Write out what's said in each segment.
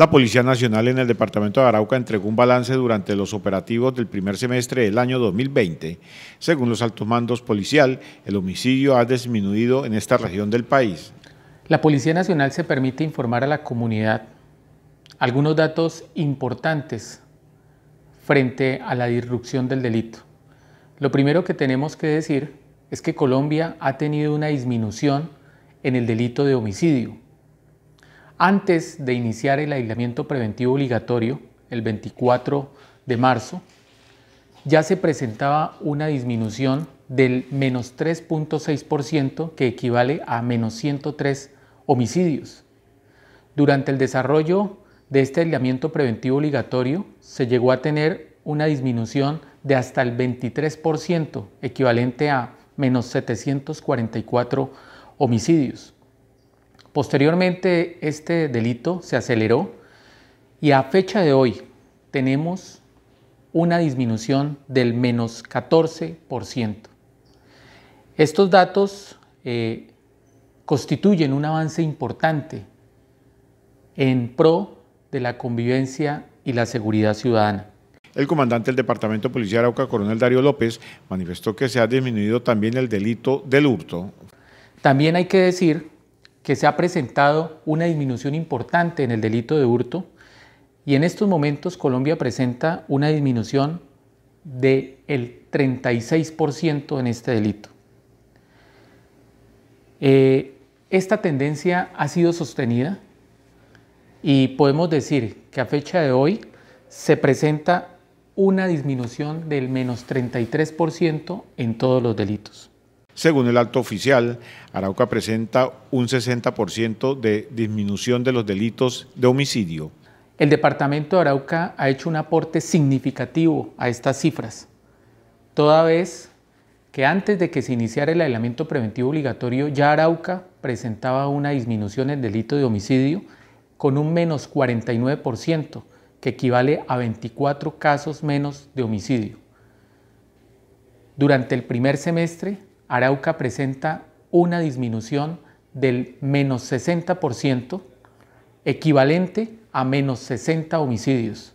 La Policía Nacional en el Departamento de Arauca entregó un balance durante los operativos del primer semestre del año 2020. Según los altos mandos policial, el homicidio ha disminuido en esta región del país. La Policía Nacional se permite informar a la comunidad algunos datos importantes frente a la disrupción del delito. Lo primero que tenemos que decir es que Colombia ha tenido una disminución en el delito de homicidio. Antes de iniciar el aislamiento preventivo obligatorio, el 24 de marzo, ya se presentaba una disminución del menos 3.6% que equivale a menos 103 homicidios. Durante el desarrollo de este aislamiento preventivo obligatorio se llegó a tener una disminución de hasta el 23%, equivalente a menos 744 homicidios. Posteriormente, este delito se aceleró y a fecha de hoy tenemos una disminución del menos 14%. Estos datos eh, constituyen un avance importante en pro de la convivencia y la seguridad ciudadana. El comandante del Departamento Policial Policía Arauca, coronel Darío López, manifestó que se ha disminuido también el delito del hurto. También hay que decir que se ha presentado una disminución importante en el delito de hurto y en estos momentos Colombia presenta una disminución del 36% en este delito. Eh, esta tendencia ha sido sostenida y podemos decir que a fecha de hoy se presenta una disminución del menos 33% en todos los delitos. Según el alto oficial, Arauca presenta un 60% de disminución de los delitos de homicidio. El departamento de Arauca ha hecho un aporte significativo a estas cifras, toda vez que antes de que se iniciara el aislamiento preventivo obligatorio, ya Arauca presentaba una disminución en delito de homicidio con un menos 49%, que equivale a 24 casos menos de homicidio. Durante el primer semestre, Arauca presenta una disminución del menos 60%, equivalente a menos 60 homicidios,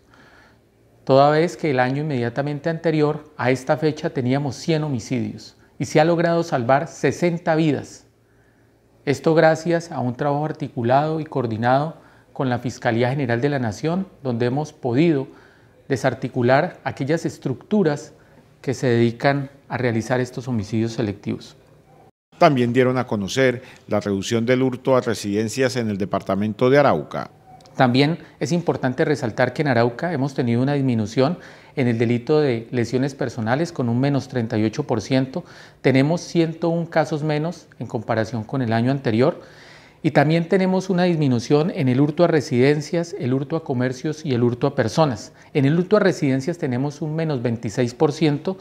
toda vez que el año inmediatamente anterior a esta fecha teníamos 100 homicidios y se ha logrado salvar 60 vidas. Esto gracias a un trabajo articulado y coordinado con la Fiscalía General de la Nación, donde hemos podido desarticular aquellas estructuras que se dedican a realizar estos homicidios selectivos. También dieron a conocer la reducción del hurto a residencias en el departamento de Arauca. También es importante resaltar que en Arauca hemos tenido una disminución en el delito de lesiones personales con un menos 38%. Tenemos 101 casos menos en comparación con el año anterior y también tenemos una disminución en el hurto a residencias, el hurto a comercios y el hurto a personas. En el hurto a residencias tenemos un menos 26%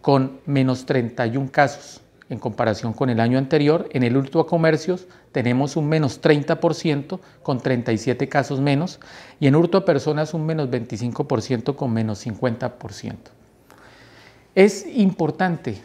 con menos 31 casos en comparación con el año anterior. En el hurto a comercios tenemos un menos 30% con 37 casos menos y en hurto a personas un menos 25% con menos 50%. Es importante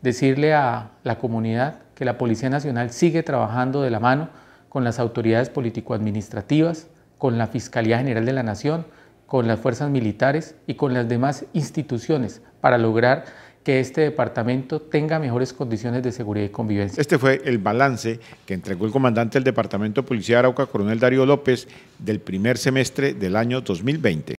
decirle a la comunidad que la Policía Nacional sigue trabajando de la mano con las autoridades político-administrativas, con la Fiscalía General de la Nación, con las fuerzas militares y con las demás instituciones para lograr que este departamento tenga mejores condiciones de seguridad y convivencia. Este fue el balance que entregó el comandante del Departamento de Policía de Arauca, coronel Darío López, del primer semestre del año 2020.